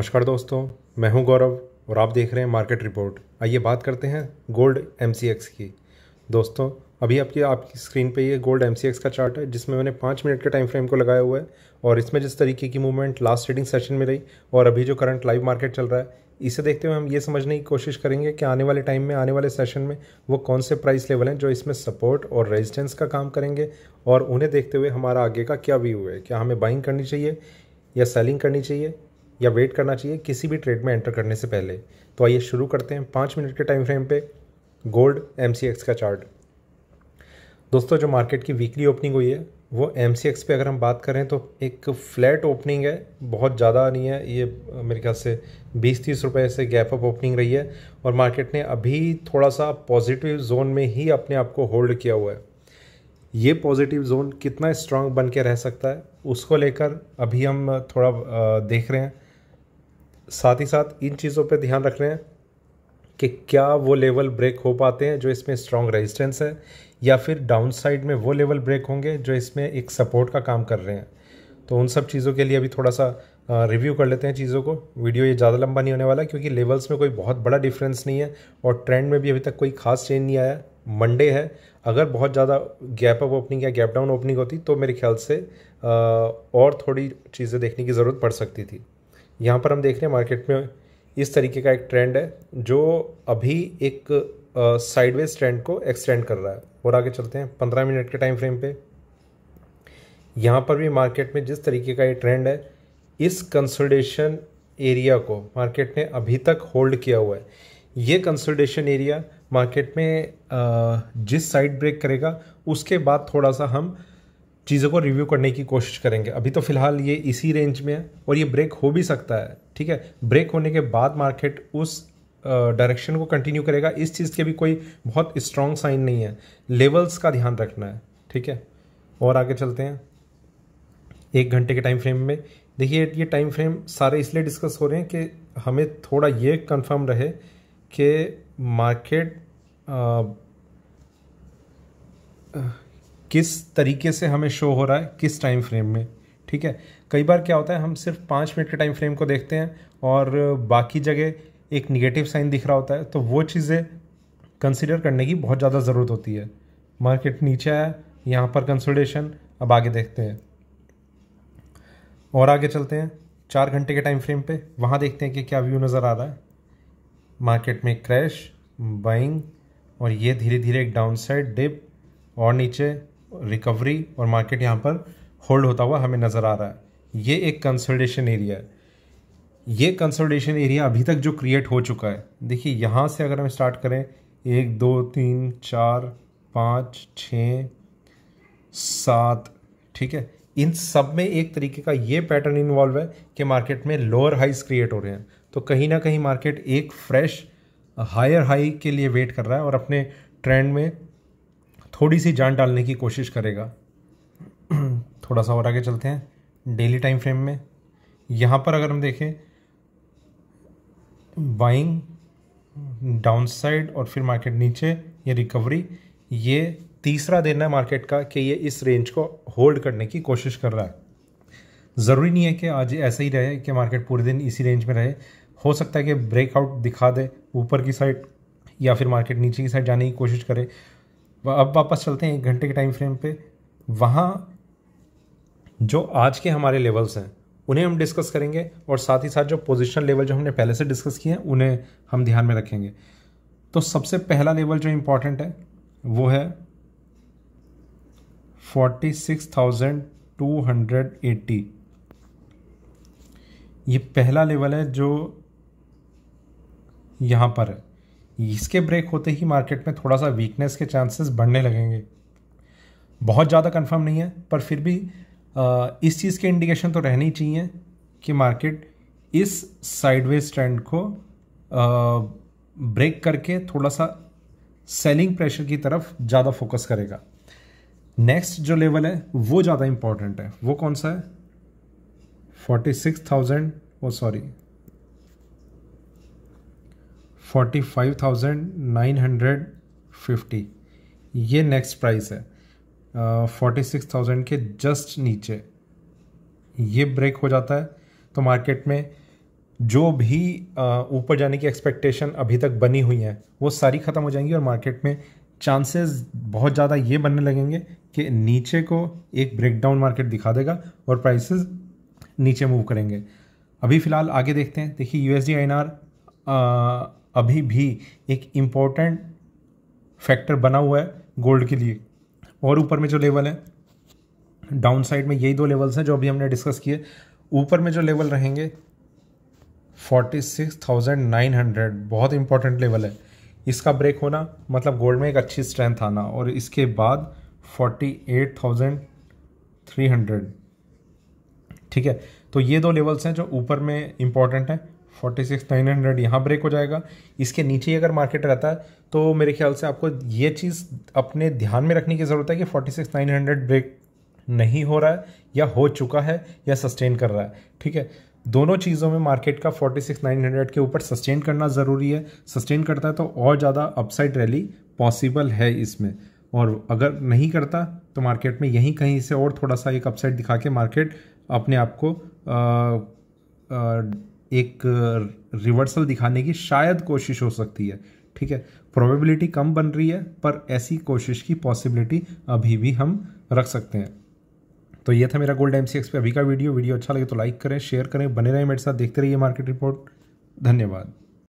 नमस्कार दोस्तों मैं हूं गौरव और आप देख रहे हैं मार्केट रिपोर्ट आइए बात करते हैं गोल्ड एम की दोस्तों अभी आपकी आपकी स्क्रीन पे ये गोल्ड एम का चार्ट है जिसमें मैंने पाँच मिनट के टाइम फ्रेम को लगाया हुआ है और इसमें जिस तरीके की मूवमेंट लास्ट ट्रेडिंग सेशन में रही और अभी जो करंट लाइव मार्केट चल रहा है इसे देखते हुए हम ये समझने की कोशिश करेंगे कि आने वाले टाइम में आने वाले सेशन में वो कौन से प्राइस लेवल हैं जो इसमें सपोर्ट और रेजिस्टेंस का काम करेंगे और उन्हें देखते हुए हमारा आगे का क्या व्यू है क्या हमें बाइंग करनी चाहिए या सेलिंग करनी चाहिए या वेट करना चाहिए किसी भी ट्रेड में एंटर करने से पहले तो आइए शुरू करते हैं पाँच मिनट के टाइम फ्रेम पे गोल्ड एम का चार्ट दोस्तों जो मार्केट की वीकली ओपनिंग हुई है वो एम सी एक्स पे अगर हम बात करें तो एक फ्लैट ओपनिंग है बहुत ज़्यादा नहीं है ये मेरे ख्याल से बीस तीस रुपये से गैप अप ओपनिंग रही है और मार्केट ने अभी थोड़ा सा पॉजिटिव जोन में ही अपने आप को होल्ड किया हुआ है ये पॉजिटिव जोन कितना स्ट्रांग बन के रह सकता है उसको लेकर अभी हम थोड़ा देख रहे हैं साथ ही साथ इन चीज़ों पे ध्यान रख रहे हैं कि क्या वो लेवल ब्रेक हो पाते हैं जो इसमें स्ट्रॉन्ग रेजिस्टेंस है या फिर डाउन साइड में वो लेवल ब्रेक होंगे जो इसमें एक सपोर्ट का काम कर रहे हैं तो उन सब चीज़ों के लिए अभी थोड़ा सा रिव्यू कर लेते हैं चीज़ों को वीडियो ये ज़्यादा लंबा नहीं होने वाला क्योंकि लेवल्स में कोई बहुत बड़ा डिफरेंस नहीं है और ट्रेंड में भी अभी तक कोई खास चेंज नहीं आया मंडे है अगर बहुत ज़्यादा गैप अप ओपनिंग या गैप डाउन ओपनिंग होती तो मेरे ख्याल से और थोड़ी चीज़ें देखने की ज़रूरत पड़ सकती थी यहाँ पर हम देख रहे हैं मार्केट में इस तरीके का एक ट्रेंड है जो अभी एक साइडवेज ट्रेंड को एक्सटेंड कर रहा है और आगे चलते हैं पंद्रह मिनट के टाइम फ्रेम पे यहाँ पर भी मार्केट में जिस तरीके का ये ट्रेंड है इस कंसल्टेशन एरिया को मार्केट ने अभी तक होल्ड किया हुआ है ये कंसल्टेशन एरिया मार्केट में जिस साइड ब्रेक करेगा उसके बाद थोड़ा सा हम चीज़ों को रिव्यू करने की कोशिश करेंगे अभी तो फिलहाल ये इसी रेंज में है और ये ब्रेक हो भी सकता है ठीक है ब्रेक होने के बाद मार्केट उस डायरेक्शन को कंटिन्यू करेगा इस चीज़ के भी कोई बहुत स्ट्रॉन्ग साइन नहीं है लेवल्स का ध्यान रखना है ठीक है और आगे चलते हैं एक घंटे के टाइम फ्रेम में देखिए ये टाइम फ्रेम सारे इसलिए डिस्कस हो रहे हैं कि हमें थोड़ा ये कंफर्म रहे कि मार्केट किस तरीके से हमें शो हो रहा है किस टाइम फ्रेम में ठीक है कई बार क्या होता है हम सिर्फ पाँच मिनट के टाइम फ्रेम को देखते हैं और बाकी जगह एक निगेटिव साइन दिख रहा होता है तो वो चीज़ें कंसिडर करने की बहुत ज़्यादा ज़रूरत होती है मार्केट नीचे आया यहाँ पर कंसोलिडेशन अब आगे देखते हैं और आगे चलते हैं चार घंटे के टाइम फ्रेम पे वहाँ देखते हैं कि क्या व्यू नज़र आ रहा है मार्केट में क्रैश बाइंग और ये धीरे धीरे एक डाउन साइड डिप और नीचे रिकवरी और मार्केट यहाँ पर होल्ड होता हुआ हमें नज़र आ रहा है ये एक कंसल्टेशन एरिया है ये कंसल्टेशन एरिया अभी तक जो क्रिएट हो चुका है देखिए यहाँ से अगर हम स्टार्ट करें एक दो तीन चार पाँच छ सात ठीक है इन सब में एक तरीके का ये पैटर्न इन्वॉल्व है कि मार्केट में लोअर हाइज क्रिएट हो रहे हैं तो कहीं ना कहीं मार्केट एक फ्रेश हायर हाई के लिए वेट कर रहा है और अपने ट्रेंड में थोड़ी सी जान डालने की कोशिश करेगा थोड़ा सा और आगे चलते हैं डेली टाइम फ्रेम में यहाँ पर अगर हम देखें बाइंग डाउन साइड और फिर मार्केट नीचे ये रिकवरी ये तीसरा दिन है मार्केट का कि ये इस रेंज को होल्ड करने की कोशिश कर रहा है ज़रूरी नहीं है कि आज ऐसा ही रहे कि मार्केट पूरे दिन इसी रेंज में रहे हो सकता है कि ब्रेकआउट दिखा दे ऊपर की साइड या फिर मार्केट नीचे की साइड जाने की कोशिश करे अब वापस चलते हैं एक घंटे के टाइम फ्रेम पे वहाँ जो आज के हमारे लेवल्स हैं उन्हें हम डिस्कस करेंगे और साथ ही साथ जो पोजिशन लेवल जो हमने पहले से डिस्कस किए हैं उन्हें हम ध्यान में रखेंगे तो सबसे पहला लेवल जो इम्पॉर्टेंट है वो है forty six thousand two hundred eighty ये पहला लेवल है जो यहाँ पर है इसके ब्रेक होते ही मार्केट में थोड़ा सा वीकनेस के चांसेस बढ़ने लगेंगे बहुत ज़्यादा कंफर्म नहीं है पर फिर भी इस चीज़ के इंडिकेशन तो रहनी चाहिए कि मार्केट इस साइडवेज ट्रेंड को ब्रेक करके थोड़ा सा सेलिंग प्रेशर की तरफ ज़्यादा फोकस करेगा नेक्स्ट जो लेवल है वो ज़्यादा इंपॉर्टेंट है वो कौन सा है फोर्टी सिक्स थाउजेंड वो sorry forty five thousand nine hundred fifty ये नेक्स्ट प्राइस है फोर्टी सिक्स थाउजेंड के जस्ट नीचे ये ब्रेक हो जाता है तो मार्केट में जो भी ऊपर जाने की एक्सपेक्टेशन अभी तक बनी हुई है वो सारी ख़त्म हो जाएंगी और मार्केट में चांसेस बहुत ज़्यादा ये बनने लगेंगे कि नीचे को एक ब्रेकडाउन मार्केट दिखा देगा और प्राइसेस नीचे मूव करेंगे अभी फ़िलहाल आगे देखते हैं देखिए U S D N R अभी भी एक इम्पॉर्टेंट फैक्टर बना हुआ है गोल्ड के लिए और ऊपर में जो लेवल है डाउन साइड में यही दो लेवल्स हैं जो अभी हमने डिस्कस किए ऊपर में जो लेवल रहेंगे forty six thousand nine hundred बहुत इंपॉर्टेंट लेवल है इसका ब्रेक होना मतलब गोल्ड में एक अच्छी स्ट्रेंथ आना और इसके बाद forty eight thousand three hundred ठीक है तो ये दो लेवल्स हैं जो ऊपर में इंपॉर्टेंट हैं फोर्टी सिक्स नाइन हंड्रेड यहाँ ब्रेक हो जाएगा इसके नीचे ही अगर मार्केट रहता है तो मेरे ख्याल से आपको ये चीज़ अपने ध्यान में रखने की ज़रूरत है कि forty six nine hundred break नहीं हो रहा है या हो चुका है या सस्टेन कर रहा है ठीक है दोनों चीज़ों में मार्केट का फोर्टी सिक्स नाइन हंड्रेड के ऊपर सस्टेन करना ज़रूरी है सस्टेन करता है तो और ज़्यादा अपसाइड रैली पॉसिबल है इसमें और अगर नहीं करता तो मार्केट में यहीं कहीं से और थोड़ा सा एक अपसाइड दिखा के मार्केट अपने आप को आ, आ, एक रिवर्सल दिखाने की शायद कोशिश हो सकती है ठीक है प्रोबेबिलिटी कम बन रही है पर ऐसी कोशिश की पॉसिबिलिटी अभी भी हम रख सकते हैं तो ये था मेरा गोल्ड एम पे अभी का वीडियो वीडियो अच्छा लगे तो लाइक करें शेयर करें बने रहें मेरे साथ देखते रहिए मार्केट रिपोर्ट धन्यवाद